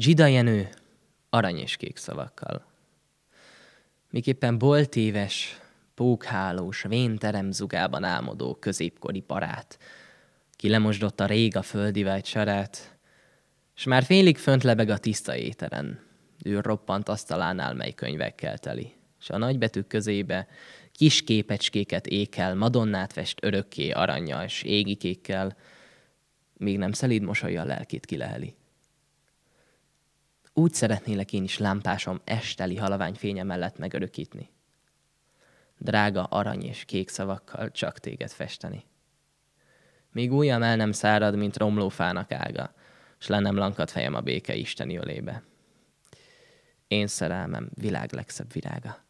Zsida Jenő arany és kék szavakkal. Miképpen boltéves, pókhálós, vénterem zugában álmodó középkori parát, kilemosdott a rég a földi sarát, s már félig fönt lebeg a tiszta éteren. Ő roppant asztalánál, mely könyvekkel teli, és a nagybetűk közébe kis képecskéket ékel, madonnát fest örökké aranyjal és égikékkel, még nem szelíd mosolya a lelkét kileheli. Úgy szeretnélek én is lámpásom esteli fénye mellett megörökítni. Drága arany és kék szavakkal csak téged festeni. Még ujjam el nem szárad, mint romlófának ága, s le nem lankad fejem a béke isteni ölébe. Én szerelmem világ legszebb virága.